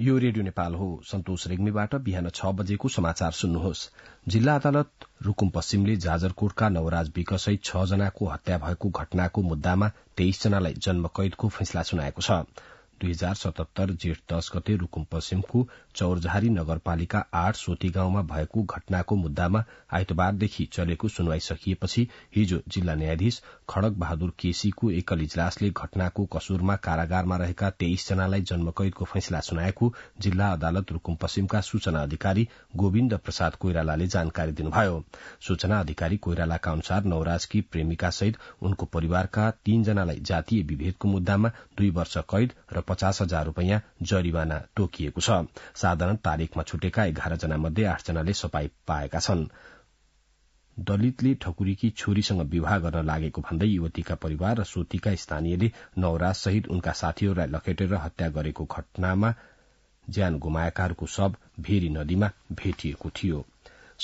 यो रेडियो नेपाल हो सन्तोष रेग्मीबाट बिहान छ बजेको समाचार सुन्नुहोस् जिल्ला अदालत रूकुम पश्चिमले जाजरकोटका नवराज विक सहित छ जनाको हत्या भएको घटनाको मुद्दामा तेइस जनालाई जन्म कैदको फैसला सुनाएको छ दुई हजार सतहत्तर जेठ दश गते रूकुम पश्चिमको चौरझारी नगरपालिका आठ सोती गाउँमा भएको घटनाको मुद्दामा आइतबारदेखि चलेको सुनवाई सकिएपछि हिजो जिल्ला न्यायाधीश खड़ग बहादुर केसीको एकल इजलासले घटनाको कसूरमा कारागारमा रहेका तेइसजनालाई जन्मकैदको फैसला सुनाएको जिल्ला अदालत रूकुम पश्चिमका सूचना अधिकारी गोविन्द प्रसाद कोइरालाले जानकारी दिनुभयो सूचना अधिकारी कोइरालाका अनुसार नवराजकी प्रेमिका सहित उनको परिवारका तीनजनालाई जातीय विभेदको मुद्दामा दुई वर्ष कैद र पचास हजार रूपियाँ जरिवाना तोकिएको छ साधारण तारीखमा छुटेका एघार जना मध्ये आठजनाले सफाई पाएका छन् दलितले ठकुरीकी छोरीसँग विवाह गर्न लागेको भन्दै युवतीका परिवार र सोतीका स्थानीयले नवराज सहित उनका साथीहरूलाई लखेटेर हत्या गरेको घटनामा ज्यान गुमाएकाहरूको शव भेरी नदीमा भेटिएको थियो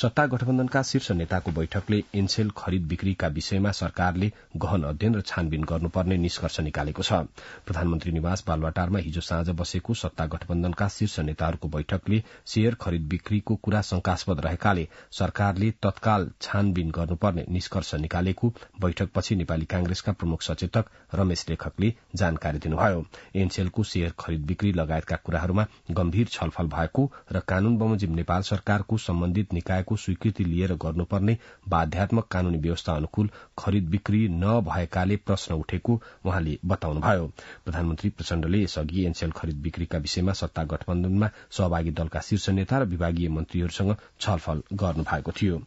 सत्ता गठबन्धनका शीर्ष नेताको बैठकले एनसेल खरिद बिक्रीका विषयमा सरकारले गहन अध्ययन र छानबिन गर्नुपर्ने निष्कर्ष निकालेको छ प्रधानमन्त्री निवास बालवाटारमा हिजो साँझ बसेको सत्ता गठबन्धनका शीर्ष नेताहरूको बैठकले शेयर खरिद बिक्रीको कुरा शंकास्पद रहेकाले सरकारले तत्काल छानबिन गर्नुपर्ने निष्कर्ष निकालेको बैठकपछि नेपाली कांग्रेसका प्रमुख सचेतक रमेश लेखकले जानकारी दिनुभयो एनसेलको शेयर खरिद बिक्री लगायतका कुराहरूमा गम्भीर छलफल भएको र कानून बमोजिम नेपाल सरकारको सम्बन्धित निकाय प्रक्रियाको स्वीकृति लिएर गर्नुपर्ने बाध्यात्मक कानूनी व्यवस्था अनुकूल खरिद बिक्री नभएकाले प्रश्न उठेको उहाँले बताउनुभयो प्रधानमन्त्री प्रचण्डले यसअघि एनसीएल खरीद बिक्रीका विषयमा सत्ता गठबन्धनमा सहभागी दलका शीर्ष नेता र विभागीय मन्त्रीहरूसँग छलफल गर्नु भएको थियो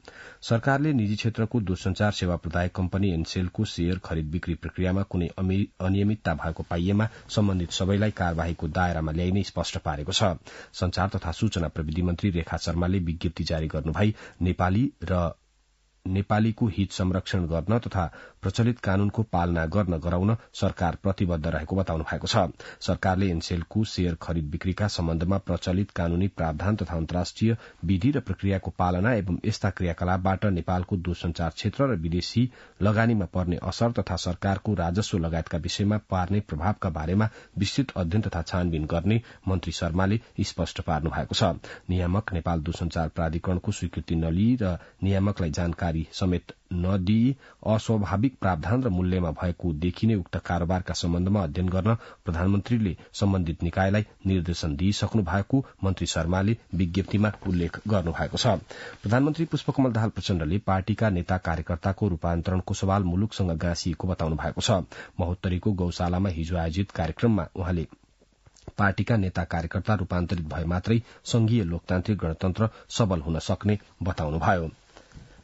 सरकारले निजी क्षेत्रको दूरसंचार सेवा प्रदायक कम्पनी एनसीएलको शेयर खरीद बिक्री प्रक्रियामा कुनै अनियमितता भएको पाइएमा सम्बन्धित सबैलाई कार्यवाहीको दायरामा ल्याइने स्पष्ट पारेको छ संचार तथा सूचना प्रविधि मन्त्री रेखा शर्माले विज्ञप्ति जारी गर्नुभई नेपाली र नेपालीको हित संरक्षण गर्न तथा प्रचलित कानूनको पालना गर्न गराउन सरकार प्रतिबद्ध रहेको बताउनु भएको छ सरकारले एनसेलको शेयर खरीद बिक्रीका सम्बन्धमा प्रचलित कानूनी प्रावधान तथा अन्तर्राष्ट्रिय विधि र प्रक्रियाको पालना एवं यस्ता क्रियाकलापबाट नेपालको दूरसंचार क्षेत्र र विदेशी लगानीमा पर्ने असर तथा सरकारको राजस्व लगायतका विषयमा पार्ने प्रभावका बारेमा विस्तृत अध्ययन तथा छानबिन गर्ने मन्त्री शर्माले स्पष्ट पार्नु भएको छ नियामक नेपाल दूरसंचार प्राधिकरणको स्वीकृति नलिई र नियामकलाई जानकारी जानकारी समेत नदिई अस्वाभाविक प्रावधान र मूल्यमा भएको देखिने उक्त कारोबारका सम्बन्धमा अध्ययन गर्न प्रधानमन्त्रीले सम्बन्धित निकायलाई निर्देशन दिइसक्नु भएको मन्त्री शर्माले विज्ञप्तिमा उल्लेख गर्नुभएको छ प्रधानमन्त्री पुष्पकमल दाहाल प्रचण्डले पार्टीका नेता कार्यकर्ताको रूपान्तरणको सवाल मुलुकसँग गाँसिएको बताउनु भएको छ महोत्तरीको गौशालामा हिजो आयोजित कार्यक्रममा उहाँले पार्टीका नेता कार्यकर्ता रूपान्तरित भए मात्रै संघीय लोकतान्त्रिक गणतन्त्र सबल हुन सक्ने बताउनुभयो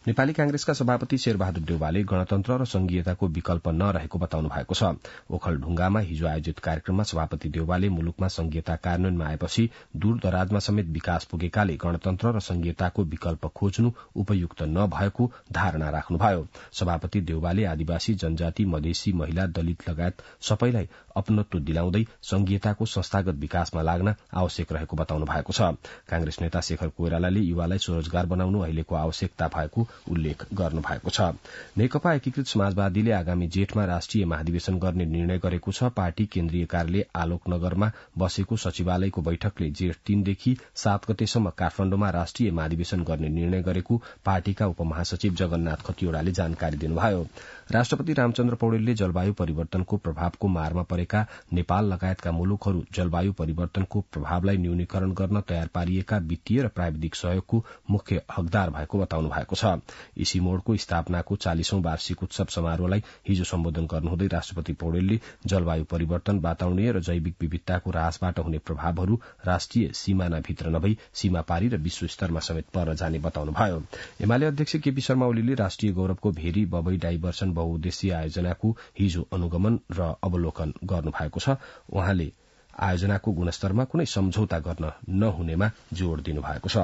नेपाली कांग्रेसका सभापति शेरबहादुर देउवाले गणतन्त्र र संघीयताको विकल्प नरहेको बताउनु भएको छ ओखलढुङ्गामा हिजो आयोजित कार्यक्रममा सभापति देउवाले मुलुकमा संघीयता कार्यान्वयनमा आएपछि दूर समेत विकास पुगेकाले गणतन्त्र र संघीयताको विकल्प खोज्नु उपयुक्त नभएको धारणा राख्नुभयो सभापति देउवाले आदिवासी जनजाति मधेसी महिला दलित लगायत सबैलाई अपनत्व दिलाउँदै संघीयताको संस्थागत विकासमा लाग्न आवश्यक रहेको बताउनु भएको छ कांग्रेस नेता शेखर कोइरालाले युवालाई स्वरोजगार बनाउनु अहिलेको आवश्यकता भएको उल्लेख गर्नुभएको छ नेकपा एकीकृत समाजवादीले आगामी जेठमा राष्ट्रिय महाधिवेशन गर्ने निर्णय गरेको छ पार्टी केन्द्रीय कार्यालय आलोकनगरमा बसेको सचिवालयको बैठकले जेठ तीनदेखि सात गतेसम्म काठमाण्डुमा राष्ट्रिय महाधिवेशन गर्ने निर्णय गरेको पार्टीका उपमहासचिव जगन्नाथ खतिवड़ाले जानकारी दिनुभयो राष्ट्रपति रामचन्द्र पौडेलले जलवायु परिवर्तनको प्रभावको मारमा परेका नेपाल लगायतका मुलुकहरू जलवायु परिवर्तनको प्रभावलाई न्यूनीकरण गर्न तयार पारिएका वित्तीय र प्राविधिक सहयोगको मुख्य हकदार भएको बताउनु भएको छ इसी मोड़को स्थापनाको चालिसौं वार्षिक उत्सव समारोहलाई हिजो सम्बोधन गर्नुहुँदै राष्ट्रपति पौडेलले जलवायु परिवर्तन वातावरणीय र जैविक विविधताको ह्रासबाट हुने प्रभावहरू राष्ट्रिय सीमानाभित्र नभई सीमा पारी र विश्व स्तरमा समेत पर्न जाने बताउनुभयो एमाले अध्यक्ष केपी शर्मा ओलीले राष्ट्रिय गौरवको भेरी बबई डाइभर्सन बहुउद्देश्यीय आयोजनाको हिजो अनुगमन र अवलोकन गर्नुभएको छ उहाँले आयोजनाको गुणस्तरमा कुनै सम्झौता गर्न नहुनेमा जोड़ दिनुभएको छ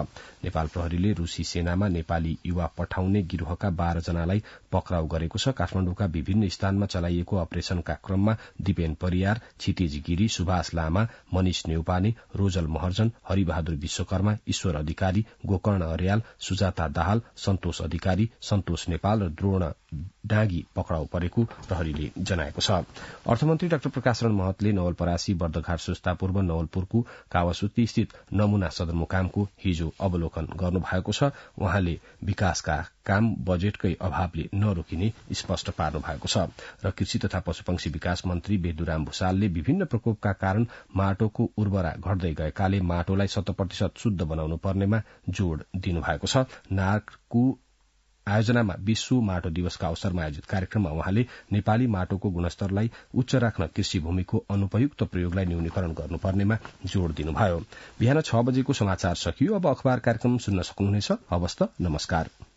नेपाल प्रहरीले रूसी सेनामा नेपाली युवा पठाउने गिरोहका बाह्रजनालाई पक्राउ गरेको छ काठमाण्डुका विभिन्न स्थानमा चलाइएको अपरेशनका क्रममा दिपेन परियार क्षितिज गिरी सुभाष लामा मनिष नेउपाने रोजल महर्जन हरिबहादुर विश्वकर्मा ईश्वर अधिकारी गोकर्ण अर्याल सुजाता दाहाल सन्तोष अधिकारी सन्तोष नेपाल र द्रोण डाँगी पक्राउ परेको प्रहरीले जनाएको छ अर्थमन्त्री डाक्टर प्रकाशरण महतले नवलपरासी बर्दघाट पूर्व नवलपुरको कावासुती स्थित नमूना सदरमुकामको हिजो अवलोकन गर्नुभएको छ उहाँले विकासका काम बजेटकै अभावले नरोकिने स्पष्ट पार्नु भएको छ र कृषि तथा पशुपक्षी विकास मन्त्री बेदुराम भूषालले विभिन्न प्रकोपका कारण माटोको उर्वरा घट्दै गएकाले माटोलाई शत प्रतिशत शुद्ध बनाउनु पर्नेमा जोड़ दिनुभएको छ नारको आयोजनामा विश्व माटो दिवसका अवसरमा आयोजित कार्यक्रममा उहाँले नेपाली माटोको गुणस्तरलाई उच्च राख्न कृषि भूमिको अनुपयुक्त प्रयोगलाई न्यूनीकरण गर्नुपर्नेमा जोड़ दिनुभयो बिहान छ बजेको समाचार सकियो अब अखबार कार्यक्रम सुन्न सक्नुहुनेछ